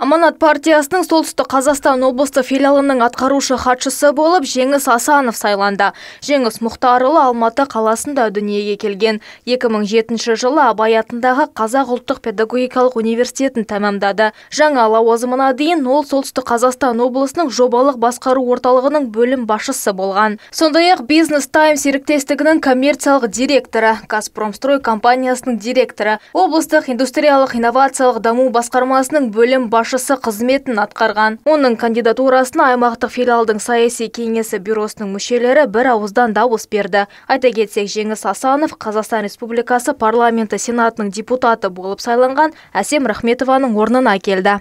Аманат партиясының солтүстік Қазақстан облысты филиалының атқарушы хатшысы болып Жеңіс Асанов сайланды. Жеңіс Мұхтарұлы Алматы қаласында дүниеге келген. 2007 жылы Абай атындағы Қазақ ұлттық педагогикалық университетін тәмамдады. Жаңа лауазымына дейін ол солтүстік Қазақстан облысының жобалық басқару орталығының бөлім басшысы болған. Сондай-ақ Бизнес Тайм серіктестігінің коммерциялық директоры, Газпромстрой компаниясының директоры, облыстық индустриялық инновациялық даму басқармасының бөлім басшысы қызметін атқарған. Оның кандидатурасына аймақтық филиалдың саяси кеңесі бюросының мүшелері бір ауыздан дауыс берді. Айта кетсек, Жеңіс Асанов Қазақстан Республикасы парламенті сенатының депутаты болып сайланған Әсем Рахметованың орнына келді.